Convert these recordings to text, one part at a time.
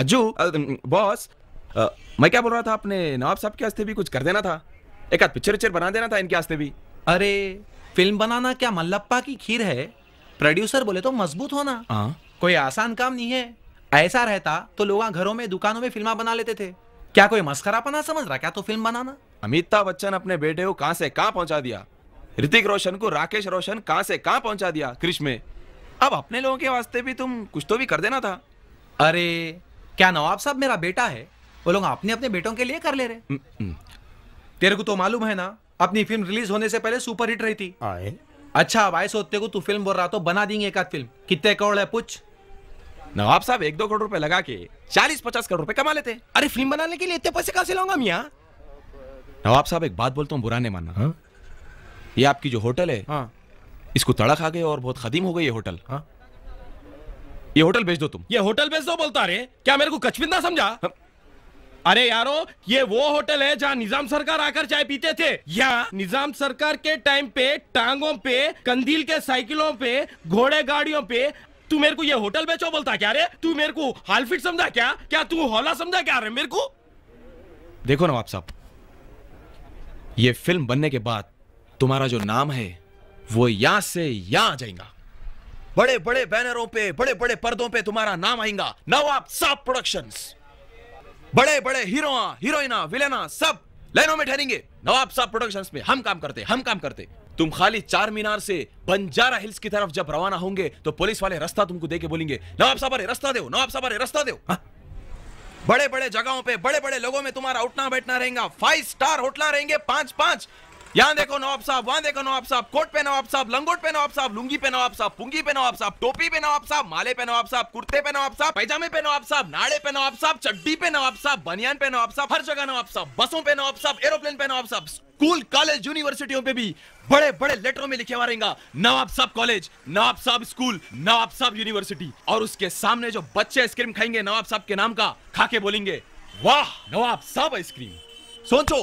Ajju boss मैं क्या बोल रहा था अपने नवाब साहब के हस्ते भी कुछ कर देना था एक आध पिक्चर विक्चर बना देना था इनके हस्ते भी अरे फिल्म बनाना क्या मल्लप्पा की खीर है प्रोड्यूसर बोले तो मजबूत होना आ? कोई आसान काम नहीं है ऐसा रहता तो लोग घरों में दुकानों में फिल्मा बना लेते थे क्या कोई मस्करा पना समझ रहा क्या तो फिल्म बनाना अमिताभ बच्चन अपने बेटे को कहां से कहां पहुंचा दिया ऋतिक रोशन को राकेश रोशन कहां से कहां पहुंचा दिया क्रिश में अब अपने लोगों के वास्ते भी तुम कुछ तो भी कर देना था अरे क्या नवाब साहब मेरा बेटा है वो लोग अपने अपने बेटों के लिए कर ले रहे हम्म, हम्म। तेरे को तो मालूम है ना अपनी फिल्म रिलीज होने से पहले सुपर हिट रही थी आए? अच्छा भाई सोते को तू फिल्म बोल रहा तो बना देंगे एक आध फिल्म कितने करोड़ है पूछ नवाब साहब एक दो करोड़ रुपए लगा के चालीस पचास करोड़ रुपए कमा लेते अरे फिल्म बनाने के लिए इतने पैसे कहा से लाऊंगा मियाँ नवाब साहब एक बात बोलता हूँ बुरा नहीं माना हाँ। ये आपकी जो होटल है हाँ। इसको तड़क आ गई और बहुत खदीम हो गई ये होटल हाँ? ये होटल भेज दो तुम ये होटल भेज दो बोलता अरे क्या मेरे को कचविंदा समझा हाँ। अरे यारो ये वो होटल है जहाँ निजाम सरकार आकर चाय पीते थे या निजाम सरकार के टाइम पे टांगों पे कंदील के साइकिलों पे घोड़े गाड़ियों पे तू मेरे को ये होटल बेचो बोलता क्या रे तू मेरे को हालफिट समझा क्या क्या तू हौला समझा क्या रे मेरे को देखो नवाब साहब ये फिल्म बनने के बाद तुम्हारा जो नाम है वो यहां से यहां आ जाएगा बड़े बड़े बैनरों पे बड़े बड़े पर्दों पे तुम्हारा नाम आएगा नवाब साहब प्रोडक्शन बड़े बड़े हीरो हीरोइना विलेना सब लाइनों में ठहरेंगे नवाब साहब प्रोडक्शन में हम काम करते हम काम करते तुम खाली चार मीनार से बंजारा हिल्स की तरफ जब रवाना होंगे तो पुलिस वाले रास्ता तुमको देके बोलेंगे नवाब साहब अरे रास्ता दो नवाब साहब अरे रास्ता दो हाँ। बड़े बड़े जगहों पे बड़े बड़े लोगों में तुम्हारा उठना बैठना रहेगा फाइव स्टार होटल रहेंगे पांच पांच यहाँ देखो नवाब साहब वहां देखो नवाब साहब कोट पे नवाब साहब लंगोट पे नवाब साहब लुंगी पे नवाब साहब पुंगी पे नवाब साहब टोपी पे नवाब साहब माले पे नवाब साहब कुर्ते पे नवाब साहब पैजामे पे नवाब साहब नाड़े पे नवाब साहब चड्डी पे नवाब साहब बनियान पे नवाब साहब हर जगह नवाब साहब बसों पे नवाब साहब एरोप्लेन पे नवाब साहब स्कूल कॉलेज यूनिवर्सिटियों पे भी बड़े बड़े लेटरों में लिखे हुआ रहेगा नवाब साहब कॉलेज नवाब साहब स्कूल नवाब साहब यूनिवर्सिटी और उसके सामने जो बच्चे आइसक्रीम खाएंगे नवाब साहब के नाम का खाके बोलेंगे वाह नवाब साहब आइसक्रीम सोचो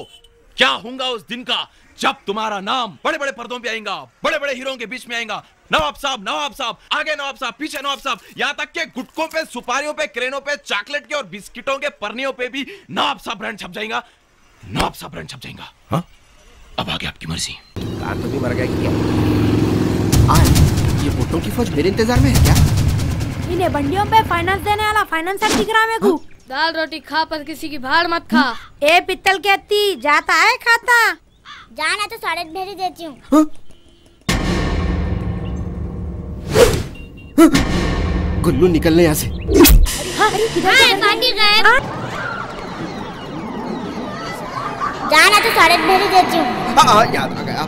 क्या होगा उस दिन का जब तुम्हारा नाम बड़े बड़े पर्दों पे आएगा बड़े बड़े हीरो के बीच में आएगा नवाब साहब नवाब साहब आगे नवाब साहब पीछे नवाब साहब यहाँ तक के गुटकों पे सुपारियों पे क्रेनों पे चॉकलेट के और बिस्किटों के परनियों पे भी नवाब साहब ब्रांड छप जाएगा नवाब साहब ब्रांड छप जाएगा हा? अब आगे आपकी मर्जी तो भी मर गए ये वोटों की फौज मेरे इंतजार में है क्या इन्हें बंडियों पे फाइनेंस देने वाला फाइनेंसर दिख रहा है दाल रोटी खा पर किसी की भाड़ मत खा ए पित्तल की अत्ती जाता है खाता जाना तो सारे भेज देती हूँ हाँ? हाँ? गुल्लू निकलने यहाँ से हाँ, जाना तो सारे भेज देती हूँ याद आ गया